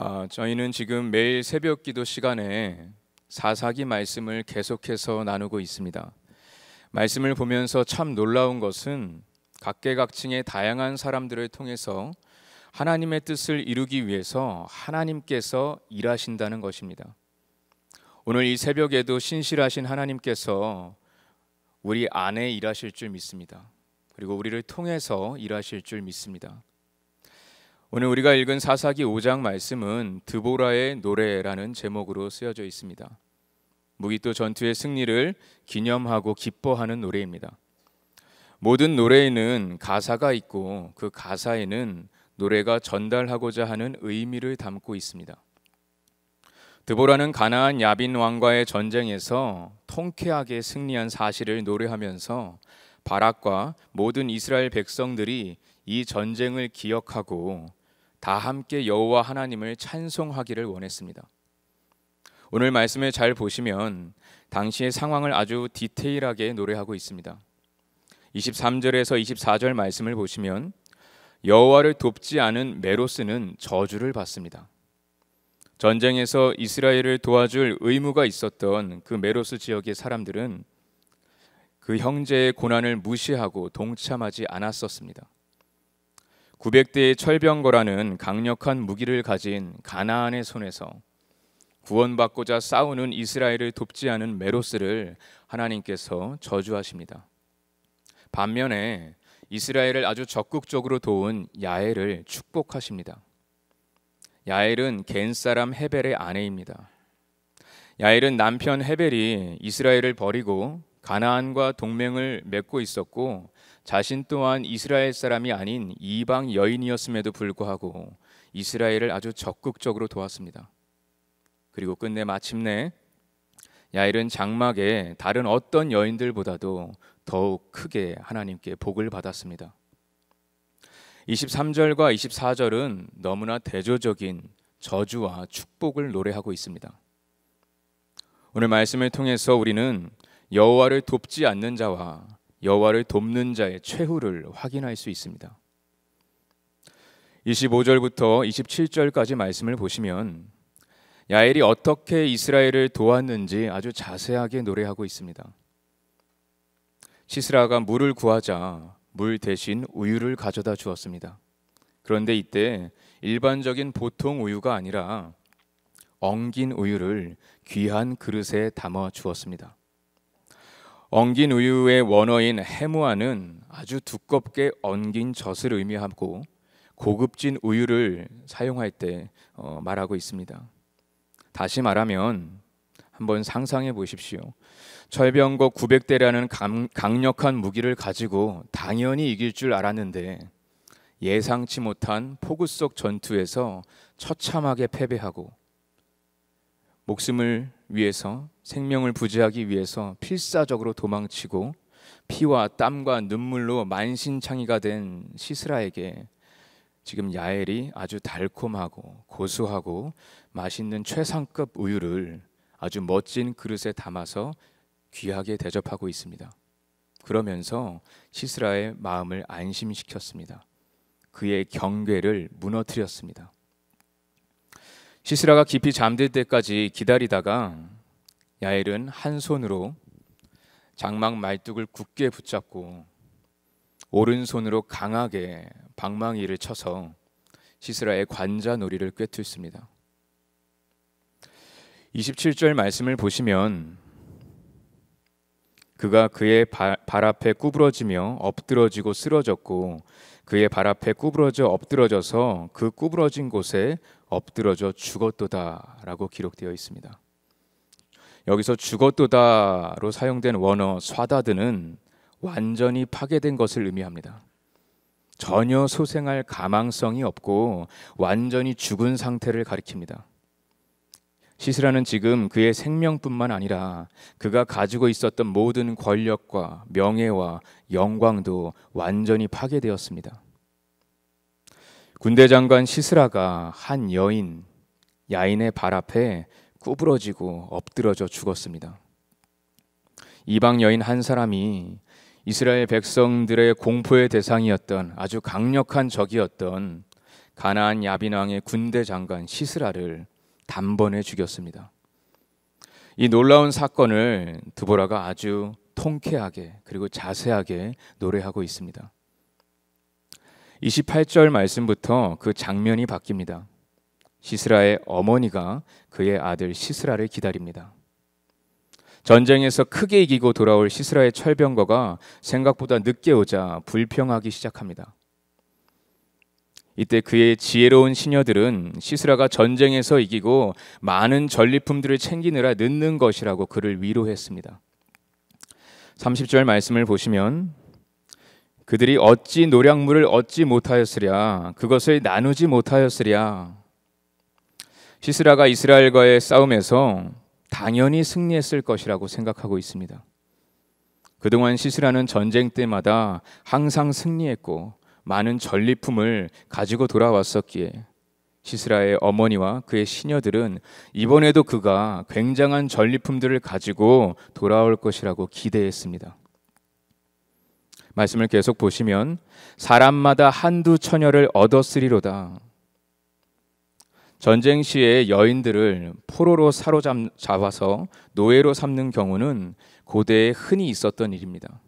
아, 저희는 지금 매일 새벽 기도 시간에 사사기 말씀을 계속해서 나누고 있습니다. 말씀을 보면서 참 놀라운 것은 각계각층의 다양한 사람들을 통해서 하나님의 뜻을 이루기 위해서 하나님께서 일하신다는 것입니다. 오늘 이 새벽에도 신실하신 하나님께서 우리 안에 일하실 줄 믿습니다. 그리고 우리를 통해서 일하실 줄 믿습니다. 오늘 우리가 읽은 사사기 5장 말씀은 드보라의 노래라는 제목으로 쓰여져 있습니다. 무기토 전투의 승리를 기념하고 기뻐하는 노래입니다. 모든 노래에는 가사가 있고 그 가사에는 노래가 전달하고자 하는 의미를 담고 있습니다. 드보라는 가나안 야빈 왕과의 전쟁에서 통쾌하게 승리한 사실을 노래하면서 바락과 모든 이스라엘 백성들이 이 전쟁을 기억하고 다 함께 여호와 하나님을 찬송하기를 원했습니다. 오늘 말씀을 잘 보시면 당시의 상황을 아주 디테일하게 노래하고 있습니다. 23절에서 24절 말씀을 보시면 여호와를 돕지 않은 메로스는 저주를 받습니다. 전쟁에서 이스라엘을 도와줄 의무가 있었던 그 메로스 지역의 사람들은 그 형제의 고난을 무시하고 동참하지 않았었습니다. 900대의 철병거라는 강력한 무기를 가진 가나안의 손에서 구원받고자 싸우는 이스라엘을 돕지 않은 메로스를 하나님께서 저주하십니다. 반면에 이스라엘을 아주 적극적으로 도운 야엘을 축복하십니다. 야엘은 겐 사람 헤벨의 아내입니다. 야엘은 남편 헤벨이 이스라엘을 버리고 가나안과 동맹을 맺고 있었고 자신 또한 이스라엘 사람이 아닌 이방 여인이었음에도 불구하고 이스라엘을 아주 적극적으로 도왔습니다. 그리고 끝내 마침내 야일은 장막에 다른 어떤 여인들보다도 더욱 크게 하나님께 복을 받았습니다. 23절과 24절은 너무나 대조적인 저주와 축복을 노래하고 있습니다. 오늘 말씀을 통해서 우리는 여호와를 돕지 않는 자와 여호와를 돕는 자의 최후를 확인할 수 있습니다. 25절부터 27절까지 말씀을 보시면 야엘이 어떻게 이스라엘을 도왔는지 아주 자세하게 노래하고 있습니다. 시스라가 물을 구하자 물 대신 우유를 가져다 주었습니다. 그런데 이때 일반적인 보통 우유가 아니라 엉긴 우유를 귀한 그릇에 담아 주었습니다. 엉긴 우유의 원어인 해무아는 아주 두껍게 엉긴 젖을 의미하고 고급진 우유를 사용할 때 어, 말하고 있습니다. 다시 말하면 한번 상상해 보십시오. 철병거 900대라는 감, 강력한 무기를 가지고 당연히 이길 줄 알았는데 예상치 못한 포구 속 전투에서 처참하게 패배하고 목숨을 위해서 생명을 부지하기 위해서 필사적으로 도망치고 피와 땀과 눈물로 만신창이가 된 시스라에게 지금 야엘이 아주 달콤하고 고소하고 맛있는 최상급 우유를 아주 멋진 그릇에 담아서 귀하게 대접하고 있습니다. 그러면서 시스라의 마음을 안심시켰습니다. 그의 경계를 무너뜨렸습니다. 시스라가 깊이 잠들 때까지 기다리다가 야엘은 한 손으로 장막 말뚝을 굳게 붙잡고 오른손으로 강하게 방망이를 쳐서 시스라의 관자놀이를 꿰뚫습니다. 27절 말씀을 보시면 그가 그의 발, 발 앞에 구부러지며 엎드러지고 쓰러졌고 그의 발 앞에 구부러져 엎드러져서 그 구부러진 곳에 엎드러져 죽었도다라고 기록되어 있습니다. 여기서 죽었도다로 사용된 원어 사다드는 완전히 파괴된 것을 의미합니다. 전혀 소생할 가망성이 없고 완전히 죽은 상태를 가리킵니다. 시스라는 지금 그의 생명뿐만 아니라 그가 가지고 있었던 모든 권력과 명예와 영광도 완전히 파괴되었습니다. 군대 장관 시스라가 한 여인 야인의 발 앞에 구부러지고 엎드러져 죽었습니다. 이방 여인 한 사람이 이스라엘 백성들의 공포의 대상이었던 아주 강력한 적이었던 가나안 야빈 왕의 군대 장관 시스라를 단번에 죽였습니다. 이 놀라운 사건을 두보라가 아주 통쾌하게 그리고 자세하게 노래하고 있습니다. 28절 말씀부터 그 장면이 바뀝니다. 시스라의 어머니가 그의 아들 시스라를 기다립니다. 전쟁에서 크게 이기고 돌아올 시스라의 철병거가 생각보다 늦게 오자 불평하기 시작합니다. 이때 그의 지혜로운 시녀들은 시스라가 전쟁에서 이기고 많은 전리품들을 챙기느라 늦는 것이라고 그를 위로했습니다. 30절 말씀을 보시면 그들이 어찌 노량물을 얻지 못하였으랴 그것을 나누지 못하였으랴 시스라가 이스라엘과의 싸움에서 당연히 승리했을 것이라고 생각하고 있습니다. 그동안 시스라는 전쟁 때마다 항상 승리했고 많은 전리품을 가지고 돌아왔었기에 시스라의 어머니와 그의 시녀들은 이번에도 그가 굉장한 전리품들을 가지고 돌아올 것이라고 기대했습니다. 말씀을 계속 보시면 사람마다 한두 처녀를 얻었으리로다. 전쟁 시에 여인들을 포로로 사로잡아서 노예로 삼는 경우는 고대에 흔히 있었던 일입니다.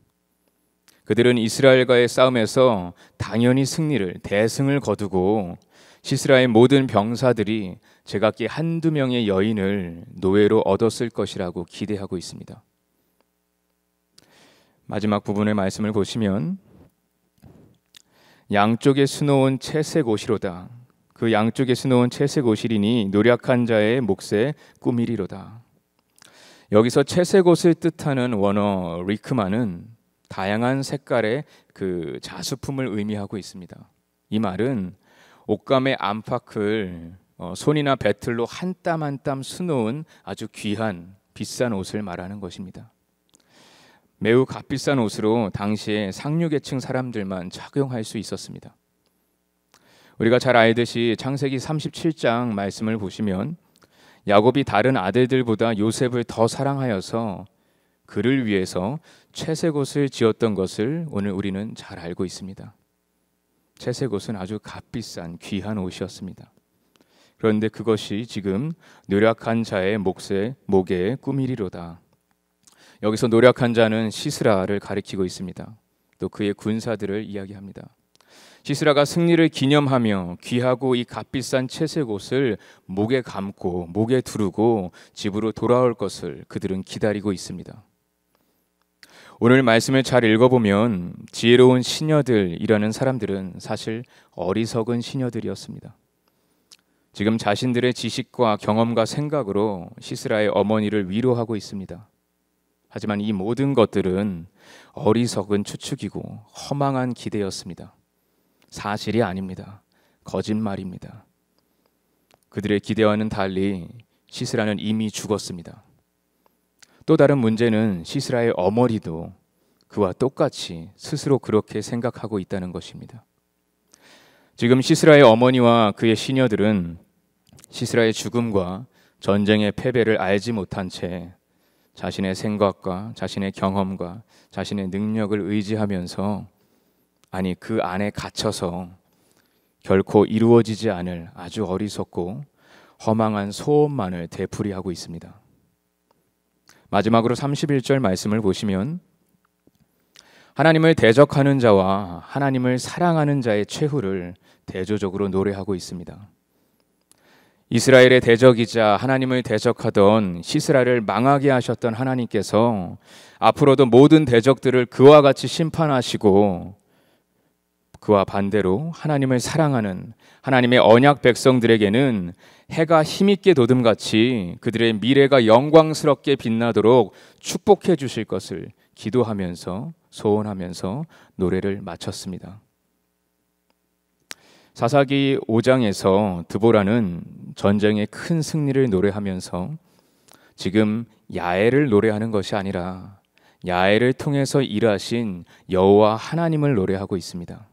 그들은 이스라엘과의 싸움에서 당연히 승리를 대승을 거두고 시스라의 모든 병사들이 제각기 한두 명의 여인을 노예로 얻었을 것이라고 기대하고 있습니다. 마지막 부분의 말씀을 보시면 양쪽에 수놓은 채색 옷이로다. 그 양쪽에 수놓은 채색 옷이니 노력한 자의 몫에 꾸미리로다. 여기서 채색 옷을 뜻하는 원어 리크마는 다양한 색깔의 그 자수품을 의미하고 있습니다. 이 말은 옷감의 안팎을 어, 손이나 배틀로 한 땀 한 땀 수놓은 아주 귀한 비싼 옷을 말하는 것입니다. 매우 값비싼 옷으로 당시에 상류계층 사람들만 착용할 수 있었습니다. 우리가 잘 알듯이 창세기 37장 말씀을 보시면 야곱이 다른 아들들보다 요셉을 더 사랑하여서 그를 위해서 채색옷을 지었던 것을 오늘 우리는 잘 알고 있습니다. 채색옷은 아주 값비싼 귀한 옷이었습니다. 그런데 그것이 지금 노력한 자의 몫에 목에 꾸미리로다. 여기서 노력한 자는 시스라를 가리키고 있습니다. 또 그의 군사들을 이야기합니다. 시스라가 승리를 기념하며 귀하고 이 값비싼 채색옷을 목에 감고 목에 두르고 집으로 돌아올 것을 그들은 기다리고 있습니다. 오늘 말씀을 잘 읽어보면 지혜로운 시녀들이라는 사람들은 사실 어리석은 시녀들이었습니다. 지금 자신들의 지식과 경험과 생각으로 시스라의 어머니를 위로하고 있습니다. 하지만 이 모든 것들은 어리석은 추측이고 허망한 기대였습니다. 사실이 아닙니다. 거짓말입니다. 그들의 기대와는 달리 시스라는 이미 죽었습니다. 또 다른 문제는 시스라의 어머니도 그와 똑같이 스스로 그렇게 생각하고 있다는 것입니다. 지금 시스라의 어머니와 그의 시녀들은 시스라의 죽음과 전쟁의 패배를 알지 못한 채 자신의 생각과 자신의 경험과 자신의 능력을 의지하면서 아니 그 안에 갇혀서 결코 이루어지지 않을 아주 어리석고 허망한 소원만을 되풀이하고 있습니다. 마지막으로 31절 말씀을 보시면 하나님을 대적하는 자와 하나님을 사랑하는 자의 최후를 대조적으로 노래하고 있습니다. 이스라엘의 대적이자 하나님을 대적하던 시스라를 망하게 하셨던 하나님께서 앞으로도 모든 대적들을 그와 같이 심판하시고 그와 반대로 하나님을 사랑하는 하나님의 언약 백성들에게는 해가 힘있게 돋음같이 그들의 미래가 영광스럽게 빛나도록 축복해 주실 것을 기도하면서 소원하면서 노래를 마쳤습니다. 사사기 5장에서 드보라는 전쟁의 큰 승리를 노래하면서 지금 야훼를 노래하는 것이 아니라 야훼를 통해서 일하신 여호와 하나님을 노래하고 있습니다.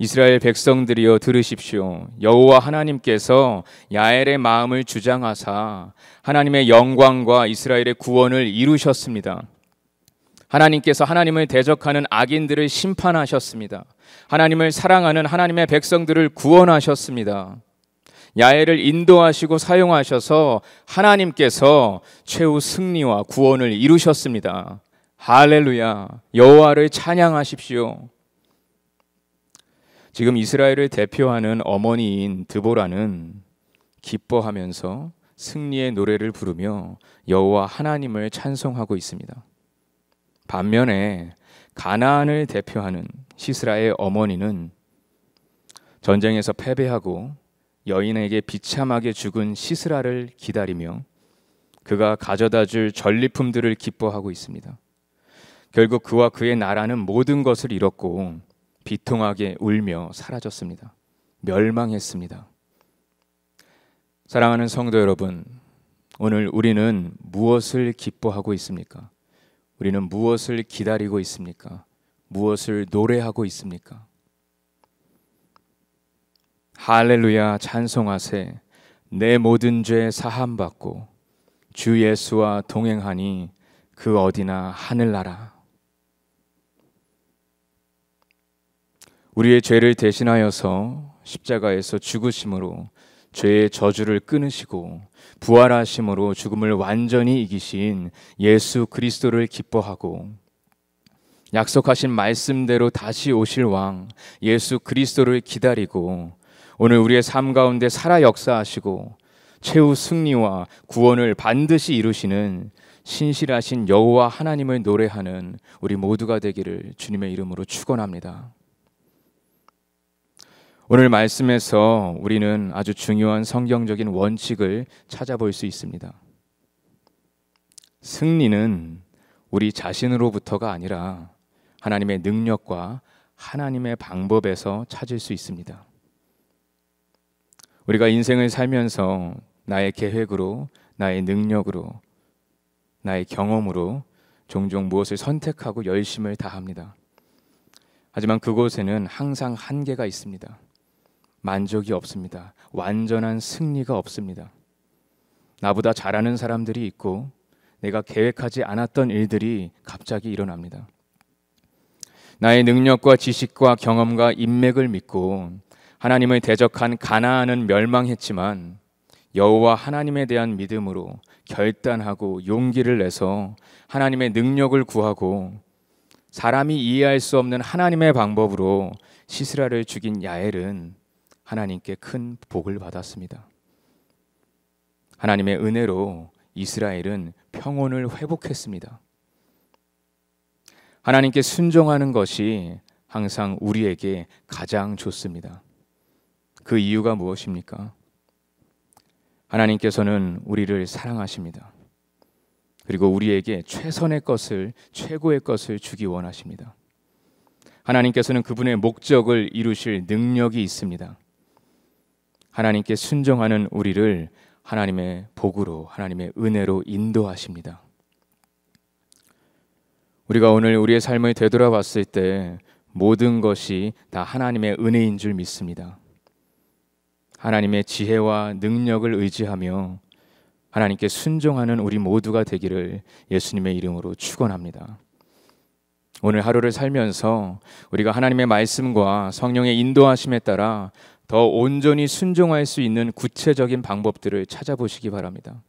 이스라엘 백성들이여 들으십시오. 여호와 하나님께서 야엘의 마음을 주장하사 하나님의 영광과 이스라엘의 구원을 이루셨습니다. 하나님께서 하나님을 대적하는 악인들을 심판하셨습니다. 하나님을 사랑하는 하나님의 백성들을 구원하셨습니다. 야엘을 인도하시고 사용하셔서 하나님께서 최후 승리와 구원을 이루셨습니다. 할렐루야. 여호와를 찬양하십시오. 지금 이스라엘을 대표하는 어머니인 드보라는 기뻐하면서 승리의 노래를 부르며 여호와 하나님을 찬송하고 있습니다. 반면에 가나안을 대표하는 시스라의 어머니는 전쟁에서 패배하고 여인에게 비참하게 죽은 시스라를 기다리며 그가 가져다 줄 전리품들을 기뻐하고 있습니다. 결국 그와 그의 나라는 모든 것을 잃었고 비통하게 울며 사라졌습니다. 멸망했습니다. 사랑하는 성도 여러분, 오늘 우리는 무엇을 기뻐하고 있습니까? 우리는 무엇을 기다리고 있습니까? 무엇을 노래하고 있습니까? 할렐루야 찬송하세 내 모든 죄 사함 받고 주 예수와 동행하니 그 어디나 하늘나라 우리의 죄를 대신하여서 십자가에서 죽으심으로 죄의 저주를 끊으시고 부활하심으로 죽음을 완전히 이기신 예수 그리스도를 기뻐하고 약속하신 말씀대로 다시 오실 왕 예수 그리스도를 기다리고 오늘 우리의 삶 가운데 살아 역사하시고 최후 승리와 구원을 반드시 이루시는 신실하신 여호와 하나님을 노래하는 우리 모두가 되기를 주님의 이름으로 축원합니다. 오늘 말씀에서 우리는 아주 중요한 성경적인 원칙을 찾아볼 수 있습니다. 승리는 우리 자신으로부터가 아니라 하나님의 능력과 하나님의 방법에서 찾을 수 있습니다. 우리가 인생을 살면서 나의 계획으로, 나의 능력으로, 나의 경험으로 종종 무엇을 선택하고 열심을 다합니다. 하지만 그곳에는 항상 한계가 있습니다. 만족이 없습니다. 완전한 승리가 없습니다. 나보다 잘하는 사람들이 있고 내가 계획하지 않았던 일들이 갑자기 일어납니다. 나의 능력과 지식과 경험과 인맥을 믿고 하나님을 대적한 가나안은 멸망했지만 여호와 하나님에 대한 믿음으로 결단하고 용기를 내서 하나님의 능력을 구하고 사람이 이해할 수 없는 하나님의 방법으로 시스라를 죽인 야엘은 하나님께 큰 복을 받았습니다. 하나님의 은혜로 이스라엘은 평온을 회복했습니다. 하나님께 순종하는 것이 항상 우리에게 가장 좋습니다. 그 이유가 무엇입니까? 하나님께서는 우리를 사랑하십니다. 그리고 우리에게 최선의 것을, 최고의 것을 주기 원하십니다. 하나님께서는 그분의 목적을 이루실 능력이 있습니다. 하나님께 순종하는 우리를 하나님의 복으로 하나님의 은혜로 인도하십니다. 우리가 오늘 우리의 삶을 되돌아봤을 때 모든 것이 다 하나님의 은혜인 줄 믿습니다. 하나님의 지혜와 능력을 의지하며 하나님께 순종하는 우리 모두가 되기를 예수님의 이름으로 축원합니다. 오늘 하루를 살면서 우리가 하나님의 말씀과 성령의 인도하심에 따라 더 온전히 순종할 수 있는 구체적인 방법들을 찾아보시기 바랍니다.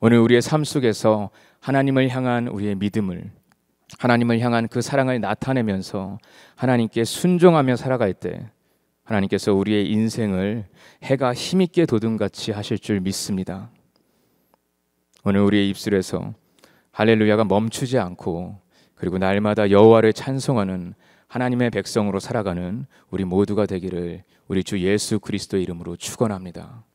오늘 우리의 삶 속에서 하나님을 향한 우리의 믿음을 하나님을 향한 그 사랑을 나타내면서 하나님께 순종하며 살아갈 때 하나님께서 우리의 인생을 해가 힘있게 도둠같이 하실 줄 믿습니다. 오늘 우리의 입술에서 할렐루야가 멈추지 않고 그리고 날마다 여호와를 찬송하는 하나님의 백성으로 살아가는 우리 모두가 되기를 우리 주 예수 그리스도의 이름으로 축원합니다.